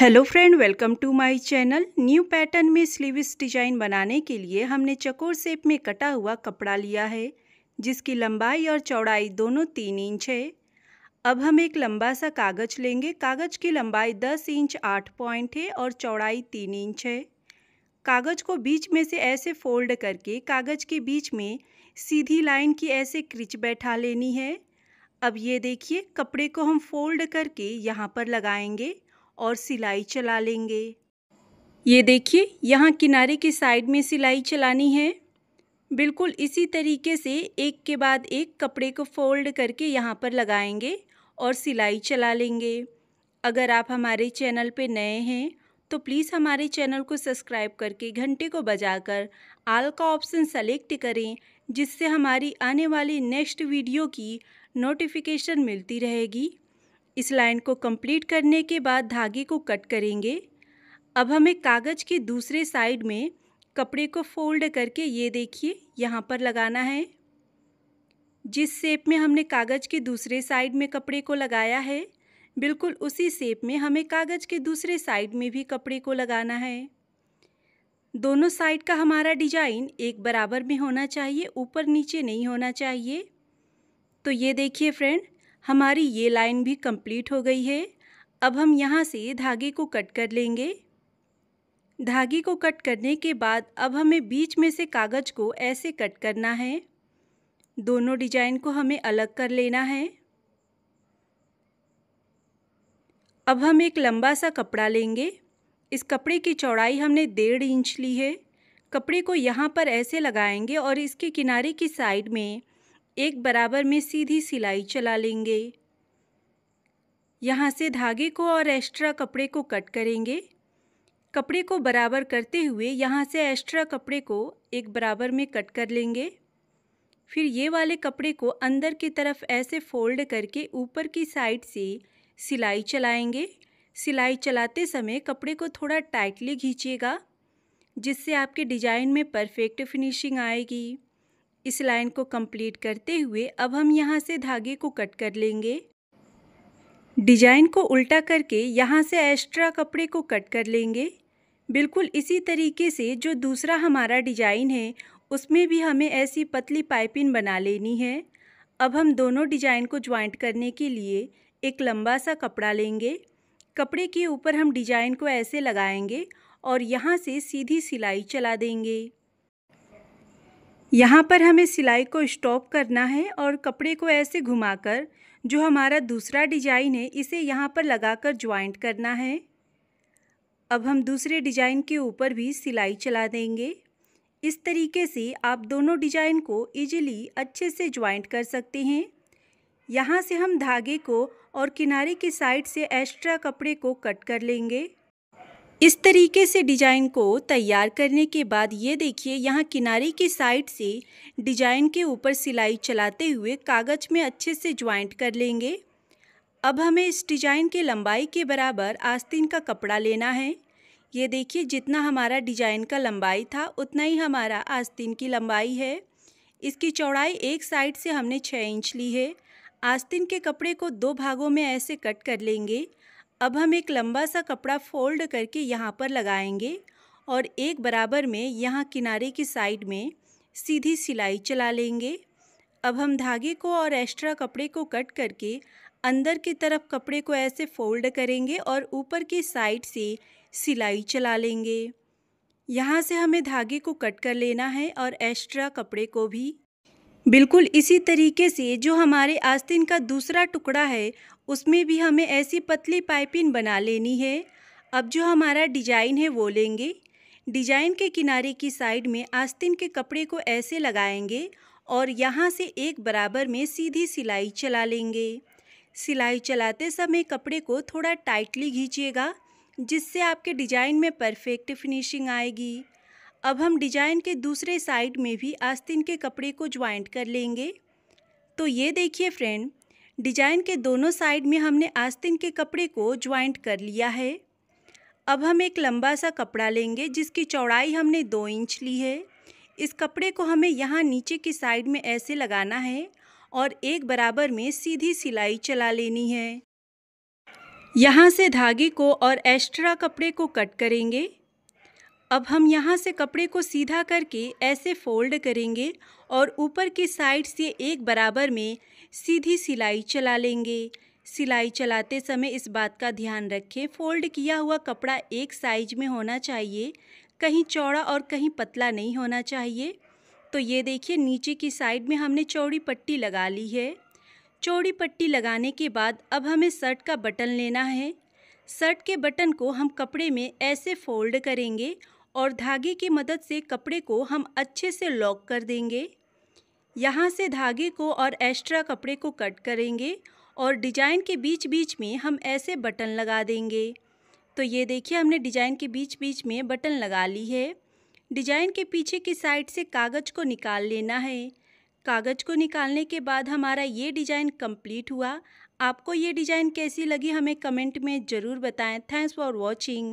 hello friend welcome to my channel new pattern में sleeves design बनाने के लिए हमने चकोर सेप में कटा हुआ कपड़ा लिया है जिसकी लंबाई और चौड़ाई दोनों तीन इंच है अब हम एक लंबा सा कागज लेंगे कागज की लंबाई दस इंच आठ पॉइंट है और चौड़ाई तीन इंच है कागज को बीच में से ऐसे फोल्ड करके कागज के बीच में सीधी लाइन की ऐसे क्रिच बैठा लेनी है अब ये देखिए कपड़े को हम फोल्ड करके यहाँ पर लगाएंगे और सिलाई चला लेंगे ये देखिए यहाँ किनारे के साइड में सिलाई चलानी है बिल्कुल इसी तरीके से एक के बाद एक कपड़े को फोल्ड करके यहाँ पर लगाएंगे और सिलाई चला लेंगे अगर आप हमारे चैनल पे नए हैं तो प्लीज़ हमारे चैनल को सब्सक्राइब करके घंटे को बजाकर आल का ऑप्शन सेलेक्ट करें जिससे हमारी आने वाली नेक्स्ट वीडियो की नोटिफिकेशन मिलती रहेगी इस लाइन को कंप्लीट करने के बाद धागे को कट करेंगे अब हमें कागज़ के दूसरे साइड में कपड़े को फोल्ड करके ये देखिए यहाँ पर लगाना है जिस शेप में हमने कागज़ के दूसरे साइड में कपड़े को लगाया है बिल्कुल उसी शेप में हमें कागज़ के दूसरे साइड में भी कपड़े को लगाना है दोनों साइड का हमारा डिजाइन एक बराबर में होना चाहिए ऊपर नीचे नहीं होना चाहिए तो ये देखिए फ्रेंड हमारी ये लाइन भी कंप्लीट हो गई है अब हम यहाँ से धागे को कट कर लेंगे धागे को कट करने के बाद अब हमें बीच में से कागज़ को ऐसे कट करना है दोनों डिजाइन को हमें अलग कर लेना है अब हम एक लंबा सा कपड़ा लेंगे इस कपड़े की चौड़ाई हमने डेढ़ इंच ली है कपड़े को यहाँ पर ऐसे लगाएंगे और इसके किनारे की साइड में एक बराबर में सीधी सिलाई चला लेंगे यहाँ से धागे को और एक्स्ट्रा कपड़े को कट करेंगे कपड़े को बराबर करते हुए यहाँ से एक्स्ट्रा कपड़े को एक बराबर में कट कर लेंगे फिर ये वाले कपड़े को अंदर की तरफ ऐसे फोल्ड करके ऊपर की साइड से सिलाई चलाएंगे सिलाई चलाते समय कपड़े को थोड़ा टाइटली खींचिएगा जिससे आपके डिज़ाइन में परफेक्ट फिनिशिंग आएगी इस लाइन को कंप्लीट करते हुए अब हम यहाँ से धागे को कट कर लेंगे डिजाइन को उल्टा करके यहाँ से एक्स्ट्रा कपड़े को कट कर लेंगे बिल्कुल इसी तरीके से जो दूसरा हमारा डिजाइन है उसमें भी हमें ऐसी पतली पाइपिंग बना लेनी है अब हम दोनों डिजाइन को ज्वाइंट करने के लिए एक लंबा सा कपड़ा लेंगे कपड़े के ऊपर हम डिजाइन को ऐसे लगाएंगे और यहाँ से सीधी सिलाई चला देंगे यहाँ पर हमें सिलाई को स्टॉप करना है और कपड़े को ऐसे घुमाकर जो हमारा दूसरा डिजाइन है इसे यहाँ पर लगाकर ज्वाइंट करना है अब हम दूसरे डिजाइन के ऊपर भी सिलाई चला देंगे इस तरीके से आप दोनों डिजाइन को इजीली अच्छे से ज्वाइंट कर सकते हैं यहाँ से हम धागे को और किनारे की साइड से एक्स्ट्रा कपड़े को कट कर लेंगे इस तरीके से डिजाइन को तैयार करने के बाद ये देखिए यहाँ किनारे की साइड से डिजाइन के ऊपर सिलाई चलाते हुए कागज में अच्छे से ज्वाइंट कर लेंगे अब हमें इस डिजाइन के लंबाई के बराबर आस्तीन का कपड़ा लेना है ये देखिए जितना हमारा डिजाइन का लंबाई था उतना ही हमारा आस्तीन की लंबाई है इसकी चौड़ाई एक साइड से हमने छः इंच ली है आस्तीन के कपड़े को दो भागों में ऐसे कट कर लेंगे अब हम एक लंबा सा कपड़ा फोल्ड करके यहाँ पर लगाएंगे और एक बराबर में यहाँ किनारे की साइड में सीधी सिलाई चला लेंगे अब हम धागे को और एक्स्ट्रा कपड़े को कट करके अंदर की तरफ कपड़े को ऐसे फोल्ड करेंगे और ऊपर की साइड से सिलाई चला लेंगे यहाँ से हमें धागे को कट कर लेना है और एक्स्ट्रा कपड़े को भी बिल्कुल इसी तरीके से जो हमारे आस्तीन का दूसरा टुकड़ा है उसमें भी हमें ऐसी पतली पाइपिंग बना लेनी है अब जो हमारा डिजाइन है वो लेंगे डिजाइन के किनारे की साइड में आस्तीन के कपड़े को ऐसे लगाएंगे और यहाँ से एक बराबर में सीधी सिलाई चला लेंगे सिलाई चलाते समय कपड़े को थोड़ा टाइटली खींचिएगा जिससे आपके डिजाइन में परफेक्ट फिनिशिंग आएगी अब हम डिजाइन के दूसरे साइड में भी आस्तीन के कपड़े को ज्वाइंट कर लेंगे तो ये देखिए फ्रेंड डिजाइन के दोनों साइड में हमने आस्तीन के कपड़े को ज्वाइंट कर लिया है अब हम एक लंबा सा कपड़ा लेंगे जिसकी चौड़ाई हमने दो इंच ली है इस कपड़े को हमें यहाँ नीचे की साइड में ऐसे लगाना है और एक बराबर में सीधी सिलाई चला लेनी है यहाँ से धागे को और एक्स्ट्रा कपड़े को कट करेंगे अब हम यहाँ से कपड़े को सीधा करके ऐसे फोल्ड करेंगे और ऊपर की साइड से एक बराबर में सीधी सिलाई चला लेंगे सिलाई चलाते समय इस बात का ध्यान रखें फोल्ड किया हुआ कपड़ा एक साइज में होना चाहिए कहीं चौड़ा और कहीं पतला नहीं होना चाहिए तो ये देखिए नीचे की साइड में हमने चौड़ी पट्टी लगा ली है चौड़ी पट्टी लगाने के बाद अब हमें शर्ट का बटन लेना है शर्ट के बटन को हम कपड़े में ऐसे फोल्ड करेंगे और धागे की मदद से कपड़े को हम अच्छे से लॉक कर देंगे यहाँ से धागे को और एक्स्ट्रा कपड़े को कट करेंगे और डिजाइन के बीच बीच में हम ऐसे बटन लगा देंगे तो ये देखिए हमने डिजाइन के बीच बीच में बटन लगा ली है डिजाइन के पीछे की साइड से कागज़ को निकाल लेना है कागज़ को निकालने के बाद हमारा ये डिज़ाइन कंप्लीट हुआ आपको ये डिज़ाइन कैसी लगी हमें कमेंट में ज़रूर बताएं थैंक्स फॉर वॉचिंग